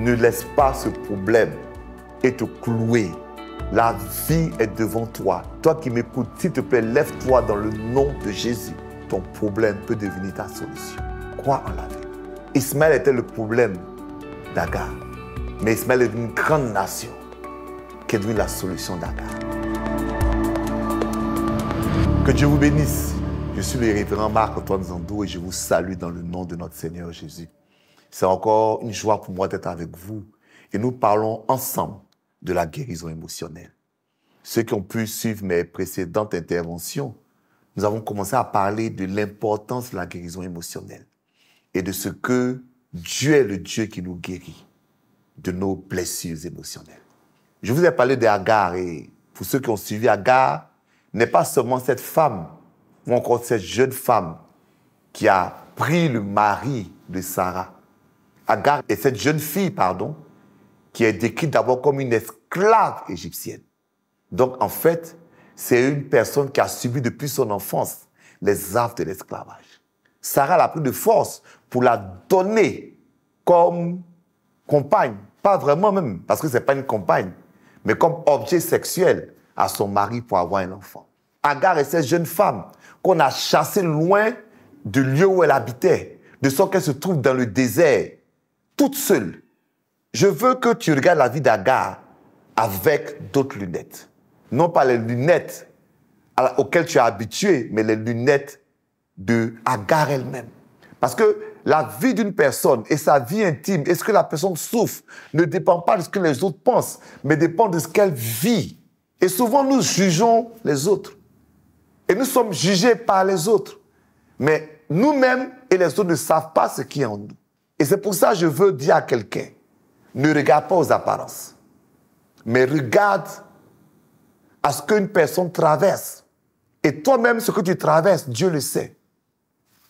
Ne laisse pas ce problème et te clouer. La vie est devant toi. Toi qui m'écoutes, s'il te plaît, lève-toi dans le nom de Jésus. Ton problème peut devenir ta solution. Crois en la vie. Ismaël était le problème d'Agar. Mais Ismaël est une grande nation qui est devenue la solution d'Agar. Que Dieu vous bénisse. Je suis le révérend Marc-Antoine Zando et je vous salue dans le nom de notre Seigneur Jésus. C'est encore une joie pour moi d'être avec vous. Et nous parlons ensemble de la guérison émotionnelle. Ceux qui ont pu suivre mes précédentes interventions, nous avons commencé à parler de l'importance de la guérison émotionnelle et de ce que Dieu est le Dieu qui nous guérit de nos blessures émotionnelles. Je vous ai parlé d'Agar et pour ceux qui ont suivi Agar, n'est pas seulement cette femme ou encore cette jeune femme qui a pris le mari de Sarah. Agar est cette jeune fille, pardon, qui est décrite d'abord comme une esclave égyptienne. Donc en fait, c'est une personne qui a subi depuis son enfance les affres de l'esclavage. Sarah l'a pris de force pour la donner comme compagne, pas vraiment même, parce que ce n'est pas une compagne, mais comme objet sexuel à son mari pour avoir un enfant. Agar est cette jeune femme qu'on a chassée loin du lieu où elle habitait, de sorte qu'elle se trouve dans le désert, toute seule. Je veux que tu regardes la vie d'Agar avec d'autres lunettes. Non pas les lunettes auxquelles tu es habitué, mais les lunettes de Agar elle-même. Parce que la vie d'une personne et sa vie intime est ce que la personne souffre ne dépend pas de ce que les autres pensent, mais dépend de ce qu'elle vit. Et souvent, nous jugeons les autres. Et nous sommes jugés par les autres. Mais nous-mêmes et les autres ne savent pas ce qui est en nous. Et c'est pour ça que je veux dire à quelqu'un, ne regarde pas aux apparences, mais regarde à ce qu'une personne traverse. Et toi-même, ce que tu traverses, Dieu le sait.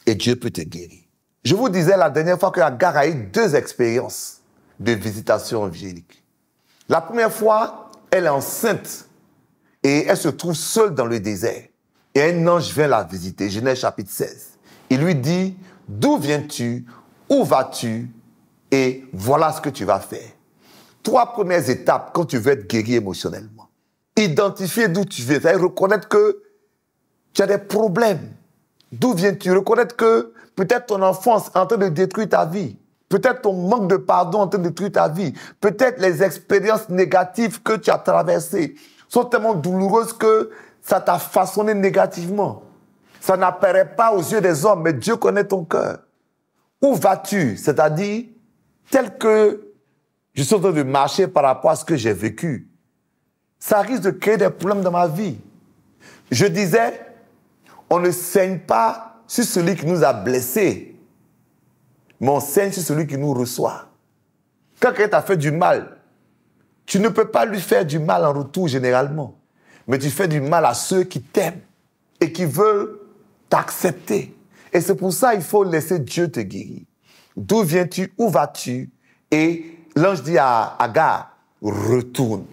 Et Dieu peut te guérir. Je vous disais la dernière fois que Agar a eu deux expériences de visitation angélique. La première fois, elle est enceinte et elle se trouve seule dans le désert. Et un ange vient la visiter, Genèse chapitre 16. Il lui dit, d'où viens-tu où vas-tu Et voilà ce que tu vas faire. Trois premières étapes quand tu veux être guéri émotionnellement. Identifier d'où tu viens, cest reconnaître que tu as des problèmes. D'où viens-tu Reconnaître que peut-être ton enfance est en train de détruire ta vie. Peut-être ton manque de pardon est en train de détruire ta vie. Peut-être les expériences négatives que tu as traversées sont tellement douloureuses que ça t'a façonné négativement. Ça n'apparaît pas aux yeux des hommes, mais Dieu connaît ton cœur où vas-tu C'est-à-dire, tel que je suis en train de marcher par rapport à ce que j'ai vécu, ça risque de créer des problèmes dans ma vie. Je disais, on ne saigne pas sur celui qui nous a blessés, mais on saigne sur celui qui nous reçoit. Quand quelqu'un t'a fait du mal, tu ne peux pas lui faire du mal en retour généralement, mais tu fais du mal à ceux qui t'aiment et qui veulent t'accepter. Et c'est pour ça qu'il faut laisser Dieu te guérir. D'où viens-tu Où vas-tu Et l'ange dit à Agar, retourne.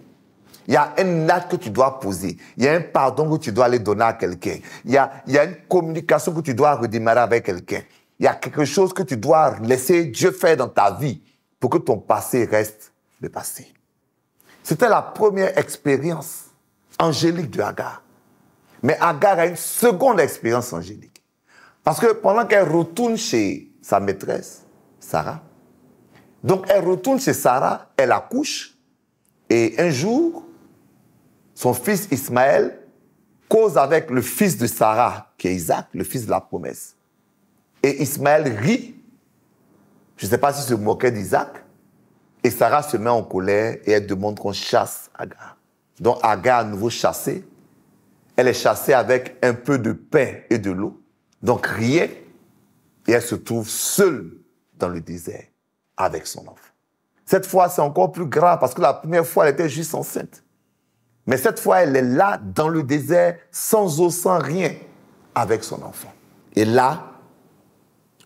Il y a un acte que tu dois poser. Il y a un pardon que tu dois aller donner à quelqu'un. Il y a, il y a une communication que tu dois redémarrer avec quelqu'un. Il y a quelque chose que tu dois laisser Dieu faire dans ta vie pour que ton passé reste le passé. C'était la première expérience angélique de Agar. Mais Agar a une seconde expérience angélique. Parce que pendant qu'elle retourne chez sa maîtresse, Sarah, donc elle retourne chez Sarah, elle accouche, et un jour, son fils Ismaël cause avec le fils de Sarah, qui est Isaac, le fils de la promesse. Et Ismaël rit, je ne sais pas si se moquait d'Isaac, et Sarah se met en colère et elle demande qu'on chasse Aga. Donc Agar à nouveau chassée, elle est chassée avec un peu de pain et de l'eau. Donc rien. Et elle se trouve seule dans le désert avec son enfant. Cette fois, c'est encore plus grave parce que la première fois, elle était juste enceinte. Mais cette fois, elle est là dans le désert, sans eau, sans rien, avec son enfant. Et là,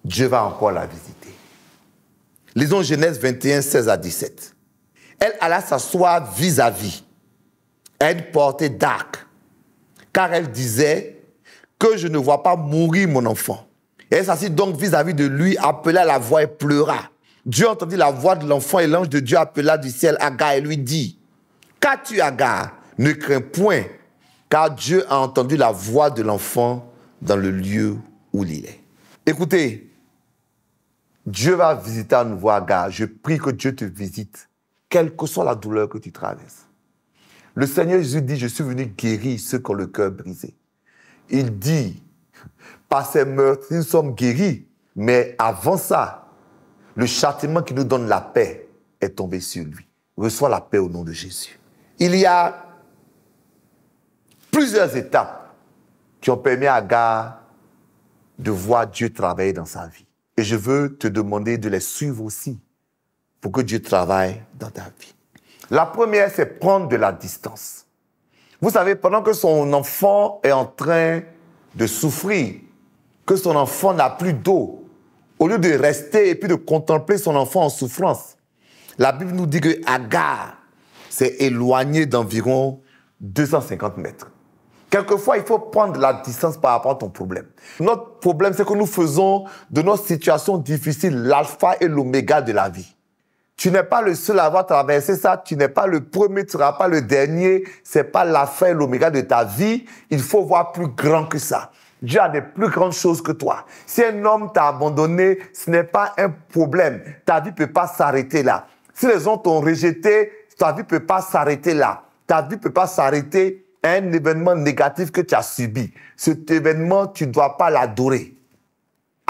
Dieu va encore la visiter. Lisons Genèse 21, 16 à 17. Elle alla s'asseoir vis-à-vis elle portait d'arc, car elle disait, que je ne vois pas mourir mon enfant. Et elle s'assit donc vis-à-vis de lui, appela la voix et pleura. Dieu entendit la voix de l'enfant et l'ange de Dieu appela du ciel Agar et lui dit, Qu'as-tu Agar Ne crains point, car Dieu a entendu la voix de l'enfant dans le lieu où il est. Écoutez, Dieu va visiter à nouveau Agar. Je prie que Dieu te visite, quelle que soit la douleur que tu traverses. Le Seigneur Jésus dit, je suis venu guérir ceux qui ont le cœur brisé il dit, par ces meurtres, nous sommes guéris. Mais avant ça, le châtiment qui nous donne la paix est tombé sur lui. Reçois la paix au nom de Jésus. Il y a plusieurs étapes qui ont permis à Agar de voir Dieu travailler dans sa vie. Et je veux te demander de les suivre aussi pour que Dieu travaille dans ta vie. La première, c'est prendre de la distance. Vous savez, pendant que son enfant est en train de souffrir, que son enfant n'a plus d'eau, au lieu de rester et puis de contempler son enfant en souffrance, la Bible nous dit que Agar s'est éloigné d'environ 250 mètres. Quelquefois, il faut prendre la distance par rapport à ton problème. Notre problème, c'est que nous faisons de nos situations difficiles l'alpha et l'oméga de la vie. Tu n'es pas le seul à avoir traversé ça. Tu n'es pas le premier, tu ne seras pas le dernier. C'est pas la fin l'oméga de ta vie. Il faut voir plus grand que ça. Dieu a des plus grandes choses que toi. Si un homme t'a abandonné, ce n'est pas un problème. Ta vie peut pas s'arrêter là. Si les gens t'ont rejeté, ta vie peut pas s'arrêter là. Ta vie peut pas s'arrêter à un événement négatif que tu as subi. Cet événement, tu ne dois pas l'adorer.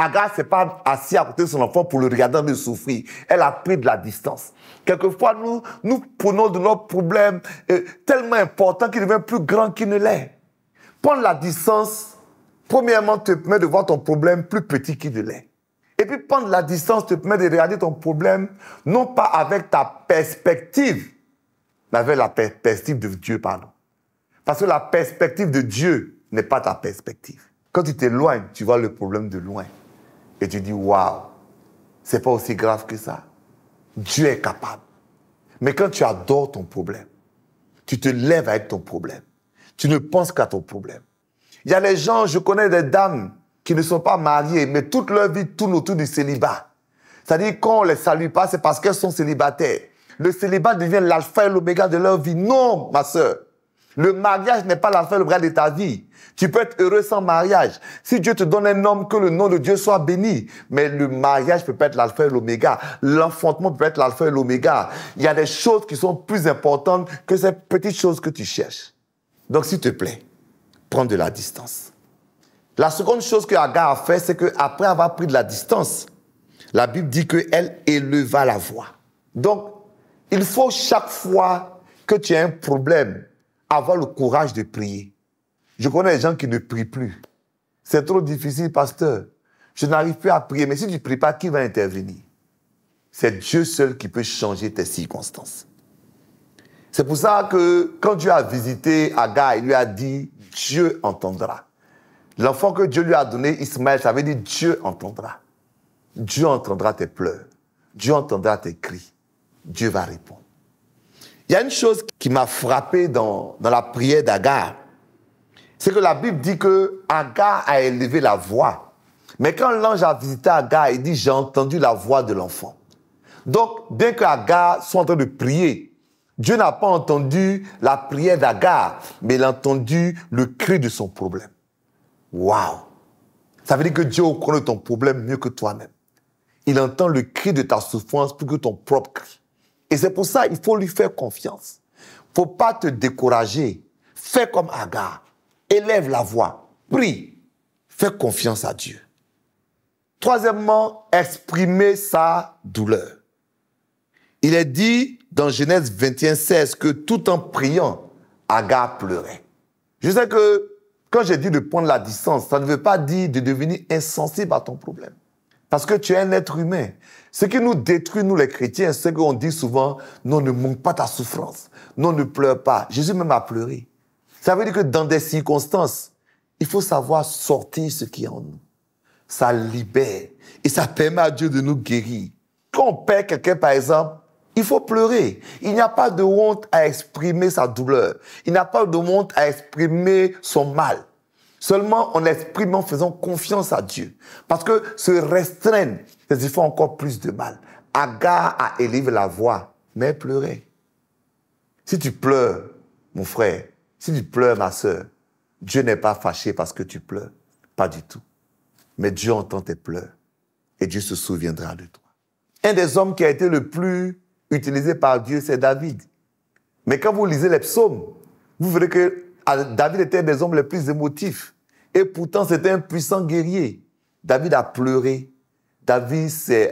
Agathe s'est pas assis à côté de son enfant pour le regarder en souffrir. Elle a pris de la distance. Quelquefois, nous, nous prenons de nos problèmes euh, tellement importants qu'ils deviennent plus grands qu'ils ne l'est. Prendre la distance, premièrement, te permet de voir ton problème plus petit qu'il ne l'est. Et puis prendre la distance te permet de regarder ton problème, non pas avec ta perspective, mais avec la perspective de Dieu, pardon. Parce que la perspective de Dieu n'est pas ta perspective. Quand tu t'éloignes, tu vois le problème de loin. Et tu dis, waouh, c'est pas aussi grave que ça. Dieu est capable. Mais quand tu adores ton problème, tu te lèves avec ton problème. Tu ne penses qu'à ton problème. Il y a des gens, je connais des dames qui ne sont pas mariées, mais toute leur vie tourne autour du célibat. C'est-à-dire qu'on ne les salue pas, c'est parce qu'elles sont célibataires. Le célibat devient l'alpha et l'oméga de leur vie. Non, ma sœur. Le mariage n'est pas la seule de ta vie. Tu peux être heureux sans mariage. Si Dieu te donne un homme, que le nom de Dieu soit béni. Mais le mariage peut pas être l'alpha et l'oméga. L'enfantement peut être l'alpha et l'oméga. Il y a des choses qui sont plus importantes que ces petites choses que tu cherches. Donc, s'il te plaît, prends de la distance. La seconde chose que Agar a fait, c'est qu'après avoir pris de la distance, la Bible dit qu'elle éleva la voix. Donc, il faut chaque fois que tu as un problème, avoir le courage de prier. Je connais des gens qui ne prient plus. C'est trop difficile, pasteur. Je n'arrive plus à prier. Mais si tu ne pries pas, qui va intervenir C'est Dieu seul qui peut changer tes circonstances. C'est pour ça que quand Dieu a visité Aga, il lui a dit, Dieu entendra. L'enfant que Dieu lui a donné, Ismaël, ça veut dire Dieu entendra. Dieu entendra tes pleurs. Dieu entendra tes cris. Dieu va répondre. Il y a une chose qui m'a frappé dans, la prière d'Agar. C'est que la Bible dit que Agar a élevé la voix. Mais quand l'ange a visité Agar, il dit, j'ai entendu la voix de l'enfant. Donc, bien que Agar soit en train de prier, Dieu n'a pas entendu la prière d'Agar, mais il a entendu le cri de son problème. Waouh! Ça veut dire que Dieu connaît ton problème mieux que toi-même. Il entend le cri de ta souffrance plus que ton propre cri. Et c'est pour ça il faut lui faire confiance. faut pas te décourager. Fais comme Agar. Élève la voix. Prie. Fais confiance à Dieu. Troisièmement, exprimer sa douleur. Il est dit dans Genèse 21, 16 que tout en priant, Agar pleurait. Je sais que quand j'ai dit de prendre la distance, ça ne veut pas dire de devenir insensible à ton problème. Parce que tu es un être humain. Ce qui nous détruit, nous les chrétiens, c'est qu'on dit souvent, non, ne manque pas ta souffrance. Non, ne pleure pas. Jésus même a pleuré. Ça veut dire que dans des circonstances, il faut savoir sortir ce qui est en nous. Ça libère. Et ça permet à Dieu de nous guérir. Quand on perd quelqu'un, par exemple, il faut pleurer. Il n'y a pas de honte à exprimer sa douleur. Il n'y a pas de honte à exprimer son mal. Seulement en exprimant, en faisant confiance à Dieu. Parce que se restreindre, c'est font encore plus de mal. Agar a élevé la voix, mais pleurer. Si tu pleures, mon frère, si tu pleures, ma sœur, Dieu n'est pas fâché parce que tu pleures. Pas du tout. Mais Dieu entend tes pleurs et Dieu se souviendra de toi. Un des hommes qui a été le plus utilisé par Dieu, c'est David. Mais quand vous lisez les psaumes, vous verrez que David était un des hommes les plus émotifs. Et pourtant, c'était un puissant guerrier. David a pleuré. David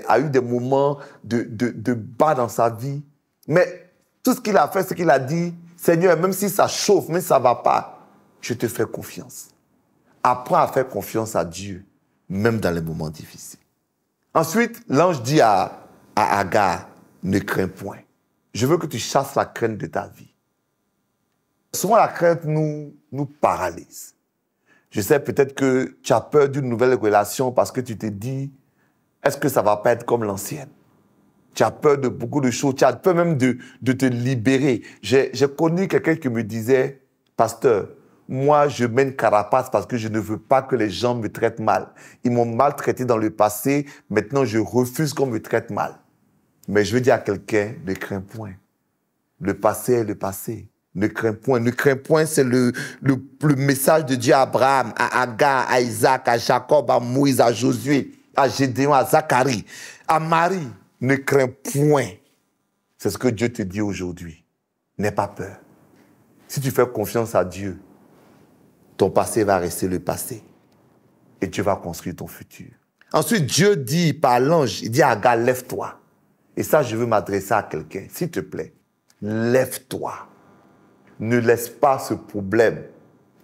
a eu des moments de, de, bas dans sa vie. Mais tout ce qu'il a fait, ce qu'il a dit, Seigneur, même si ça chauffe, même ça ne va pas, je te fais confiance. Apprends à faire confiance à Dieu, même dans les moments difficiles. Ensuite, l'ange dit à, Aga, ne crains point. Je veux que tu chasses la crainte de ta vie. Souvent, la crainte nous, nous paralyse. Je sais peut-être que tu as peur d'une nouvelle relation parce que tu t'es dis, est-ce que ça va pas être comme l'ancienne Tu as peur de beaucoup de choses, tu as peur même de, te libérer. J'ai connu quelqu'un qui me disait, pasteur, moi, je mène carapace parce que je ne veux pas que les gens me traitent mal. Ils m'ont maltraité dans le passé, maintenant je refuse qu'on me traite mal. Mais je veux dire à quelqu'un, ne crains point. Le passé est le passé. Ne crains point, ne crains point, c'est le, message de Dieu à Abraham, à Agar, à Isaac, à Jacob, à Moïse, à Josué, à Gédéon, à Zacharie, à Marie. Ne crains point. C'est ce que Dieu te dit aujourd'hui. N'aie pas peur. Si tu fais confiance à Dieu, ton passé va rester le passé. Et tu vas construire ton futur. Ensuite, Dieu dit par l'ange, il dit à Agar, lève-toi. Et ça, je veux m'adresser à quelqu'un. S'il te plaît, lève-toi ne laisse pas ce problème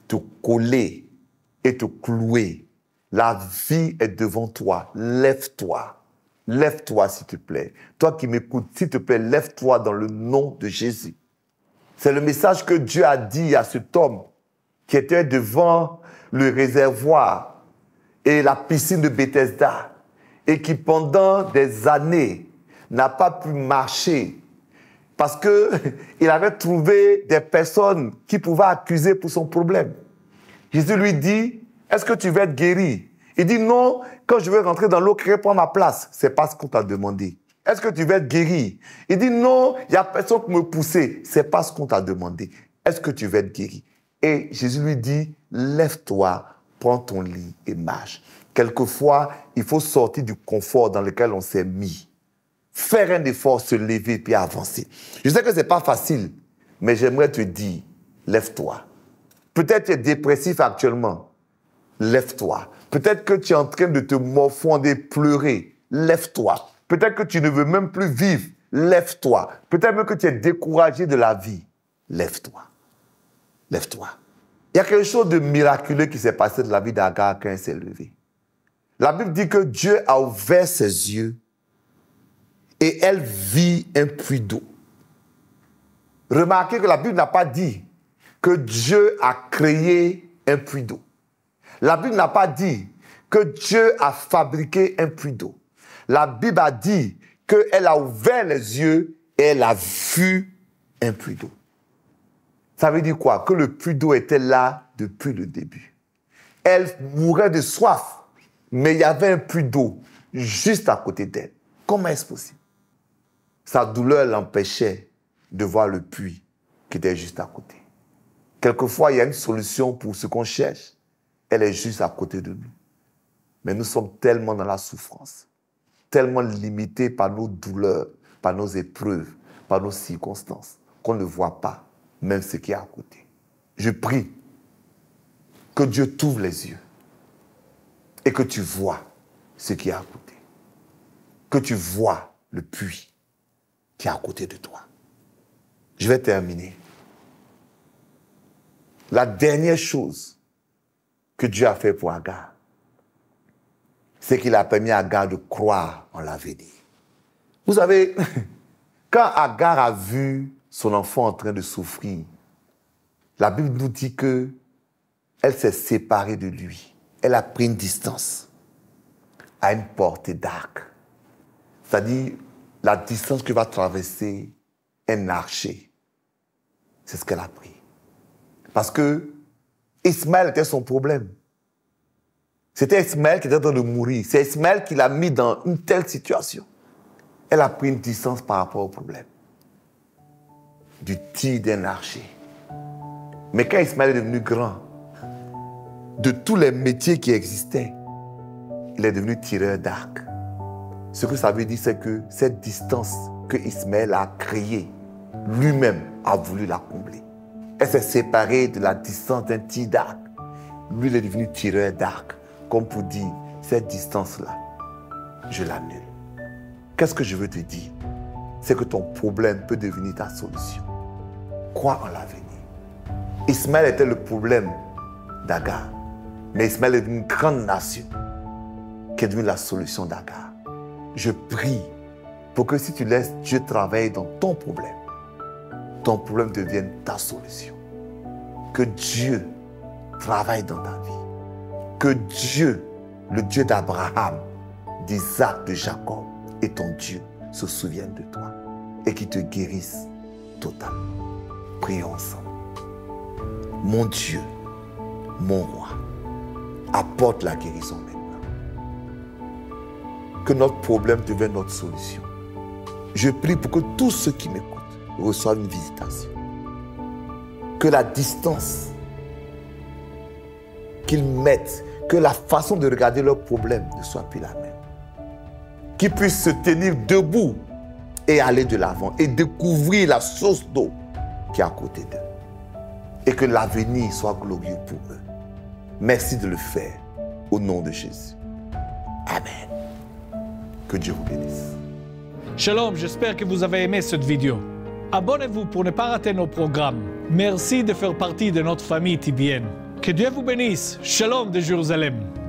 te coller et te clouer. La vie est devant toi. Lève-toi. Lève-toi, s'il te plaît. Toi qui m'écoutes, s'il te plaît, lève-toi dans le nom de Jésus. C'est le message que Dieu a dit à cet homme qui était devant le réservoir et la piscine de Bethesda et qui pendant des années n'a pas pu marcher parce que il avait trouvé des personnes qui pouvaient accuser pour son problème. Jésus lui dit, est-ce que tu veux être guéri Il dit non, quand je vais rentrer dans l'eau, crée prendre ma place. C'est pas ce qu'on t'a demandé. Est-ce que tu veux être guéri Il dit non, il y a personne qui me pousser. C'est pas ce qu'on t'a demandé. Est-ce que tu veux être guéri Et Jésus lui dit, lève-toi, prends ton lit et marche. Quelquefois, il faut sortir du confort dans lequel on s'est mis faire un effort, se lever puis avancer. Je sais que ce n'est pas facile, mais j'aimerais te dire, lève-toi. Peut-être que tu es dépressif actuellement, lève-toi. Peut-être que tu es en train de te morfonder, pleurer, lève-toi. Peut-être que tu ne veux même plus vivre, lève-toi. Peut-être même que tu es découragé de la vie, lève-toi. Lève-toi. Il y a quelque chose de miraculeux qui s'est passé de la vie d'Agar quand il s'est levé. La Bible dit que Dieu a ouvert ses yeux et elle vit un puits d'eau. Remarquez que la Bible n'a pas dit que Dieu a créé un puits d'eau. La Bible n'a pas dit que Dieu a fabriqué un puits d'eau. La Bible a dit qu'elle a ouvert les yeux et elle a vu un puits d'eau. Ça veut dire quoi Que le puits d'eau était là depuis le début. Elle mourait de soif, mais il y avait un puits d'eau juste à côté d'elle. Comment est-ce possible sa douleur l'empêchait de voir le puits qui était juste à côté. Quelquefois, il y a une solution pour ce qu'on cherche. Elle est juste à côté de nous. Mais nous sommes tellement dans la souffrance, tellement limités par nos douleurs, par nos épreuves, par nos circonstances, qu'on ne voit pas même ce qui est à côté. Je prie que Dieu t'ouvre les yeux et que tu vois ce qui est à côté. Que tu vois le puits qui est à côté de toi. Je vais terminer. La dernière chose que Dieu a fait pour Agar, c'est qu'il a permis à Agar de croire en l'avenir. Vous savez, quand Agar a vu son enfant en train de souffrir, la Bible nous dit que elle s'est séparée de lui. Elle a pris une distance à une portée d'arc. C'est-à-dire, la distance que va traverser un archer. C'est ce qu'elle a pris. Parce que Ismaël était son problème. C'était Ismaël qui était en train de mourir. C'est Ismaël qui l'a mis dans une telle situation. Elle a pris une distance par rapport au problème. Du tir d'un archer. Mais quand Ismaël est devenu grand, de tous les métiers qui existaient, il est devenu tireur d'arc. Ce que ça veut dire, c'est que cette distance que Ismaël a créée, lui-même a voulu la combler. Elle s'est séparée de la distance d'un tir d'arc. Lui, il est devenu tireur d'arc, comme pour dire, cette distance-là, je l'annule. Qu'est-ce que je veux te dire C'est que ton problème peut devenir ta solution. Crois en l'avenir. Ismaël était le problème d'Agar, mais Ismaël est une grande nation qui est devenue la solution d'Agar je prie pour que si tu laisses Dieu travailler dans ton problème, ton problème devienne ta solution. Que Dieu travaille dans ta vie. Que Dieu, le Dieu d'Abraham, d'Isaac, de Jacob et ton Dieu se souvienne de toi et qui te guérisse totalement. Prions ensemble. Mon Dieu, mon roi, apporte la guérison même que notre problème devienne notre solution. Je prie pour que tous ceux qui m'écoutent reçoivent une visitation. Que la distance qu'ils mettent, que la façon de regarder leur problème ne soit plus la même. Qu'ils puissent se tenir debout et aller de l'avant et découvrir la source d'eau qui est à côté d'eux. Et que l'avenir soit glorieux pour eux. Merci de le faire au nom de Jésus. Amen. Que Dieu vous bénisse. Shalom, j'espère que vous avez aimé cette vidéo. Abonnez-vous pour ne pas rater nos programmes. Merci de faire partie de notre famille tibienne. Que Dieu vous bénisse. Shalom de Jérusalem.